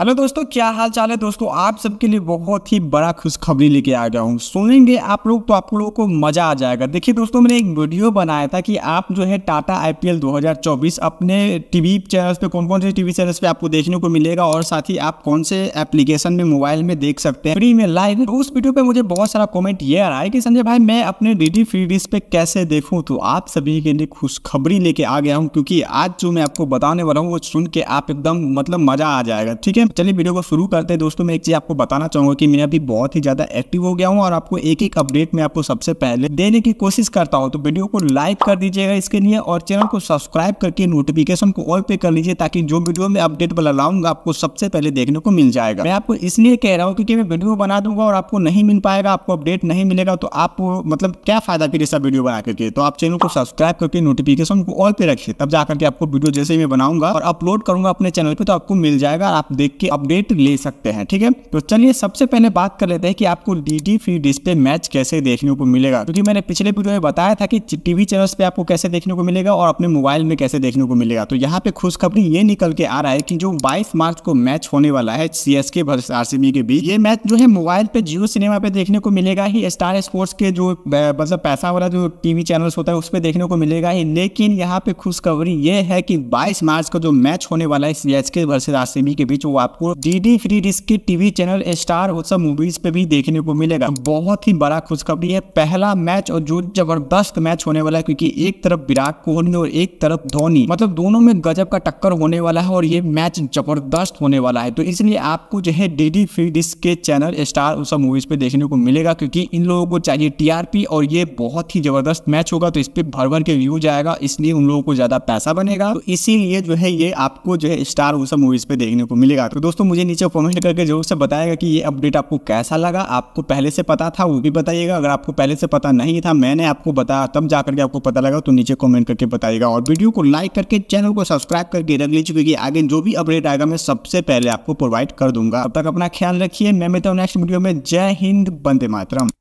hello दोस्तों क्या हाल चाल है दोस्तों आप सबके लिए बहुत ही बड़ा खुशखबरी लेके आ गया हूँ सुनेंगे आप लोग तो आप लोगों को मज़ा आ जाएगा देखिए दोस्तों मैंने एक वीडियो बनाया था कि आप जो है टाटा आईपीएल 2024 अपने टीवी चैनल्स पे कौन कौन से टीवी चैनल्स पे आपको देखने को मिलेगा और साथ ही आप कौन से एप्लीकेशन में मोबाइल में देख सकते हैं फ्री में लाइव तो उस वीडियो पर मुझे बहुत सारा कॉमेंट ये आ रहा है कि संजय भाई मैं अपने डी डी फ्री डिश पे कैसे देखूँ तो आप सभी के लिए खुशखबरी लेके आ गया हूँ क्योंकि आज जो मैं आपको बताने वाला हूँ वो सुन के आप एकदम मतलब मज़ा आ जाएगा ठीक है चलिए वीडियो को शुरू करते हैं दोस्तों मैं एक चीज़ आपको बताना चाहूँगा कि मैं अभी बहुत ही ज़्यादा एक्टिव हो गया हूँ और आपको एक एक अपडेट में आपको सबसे पहले देने की कोशिश करता हूँ तो वीडियो को लाइक कर दीजिएगा इसके लिए और चैनल को सब्सक्राइब करके नोटिफिकेशन को ऑल पे कर लीजिए ताकि जो वीडियो में अपडेट वाला लाऊंगा आपको सबसे पहले देखने को मिल जाएगा मैं आपको इसलिए कह रहा हूँ क्योंकि मैं वीडियो बना दूंगा और आपको नहीं मिल पाएगा आपको अपडेट नहीं मिलेगा तो आपको मतलब क्या फायदा फिर ऐसा वीडियो बना करके तो आप चैनल को सब्सक्राइब करके नोटिफिकेशन को ऑल पे रखिए तब जाकर के आपको वीडियो जैसे ही मैं बनाऊंगा और अपलोड करूंगा अपने चैनल पे तो आपको मिल जाएगा आप देख की अपडेट ले सकते हैं ठीक है तो चलिए सबसे पहले बात कर लेते हैं कि आपको डी फ्री डिस्प्ले मैच कैसे देखने को मिलेगा क्योंकि मैंने पिछले वीडियो में बताया था कि टीवी चैनल्स पे आपको कैसे देखने को मिलेगा और अपने मोबाइल में कैसे देखने को मिलेगा तो यहाँ पे खुशखबरी ये निकल के आ रहा है कि जो 22 मार्च को मैच होने वाला है सी एस के आरसीबी के बीच ये मैच जो है मोबाइल पे जियो सिनेमा पे देखने को मिलेगा ही स्टार स्पोर्ट्स के जो मतलब पैसा वाला जो टीवी चैनल होता है उस पर देखने को मिलेगा ही लेकिन यहाँ पे खुशखबरी ये है कि बाईस मार्च को जो मैच होने वाला है सी एस के वर्सेज के बीच वो आपको डीडी फ्री डिस्क के टीवी चैनल स्टार वो सब मूवीज पे भी देखने को मिलेगा बहुत ही बड़ा खुशखबरी है पहला मैच और जो जबरदस्त मैच होने वाला है क्योंकि एक तरफ विराट कोहली और एक तरफ धोनी मतलब दोनों में गजब का टक्कर होने वाला है और ये मैच जबरदस्त होने वाला है तो इसलिए आपको जो है डीडी फ्री डिस्क के चैनल स्टार वो सब मूवीज पे देखने को मिलेगा क्योंकि इन लोगों को चाहिए टीआरपी और ये बहुत ही जबरदस्त मैच होगा तो इस पर भर भर के व्यू जाएगा इसलिए उन लोगों को ज्यादा पैसा बनेगा तो इसीलिए जो है ये आपको जो है स्टार वो सब मूवीज पे देखने को मिलेगा तो दोस्तों मुझे नीचे कमेंट करके जरूर से बताएगा कि ये अपडेट आपको कैसा लगा आपको पहले से पता था वो भी बताइएगा अगर आपको पहले से पता नहीं था मैंने आपको बताया तब जा करके आपको पता लगा तो नीचे कमेंट करके बताइएगा और वीडियो को लाइक करके चैनल को सब्सक्राइब करके रख लीजिए क्योंकि आगे जो भी अपडेट आएगा मैं सबसे पहले आपको प्रोवाइड कर दूंगा अब तक अपना ख्याल रखिए मैं मिलता हूँ नेक्स्ट वीडियो में जय हिंद बंदे मातरम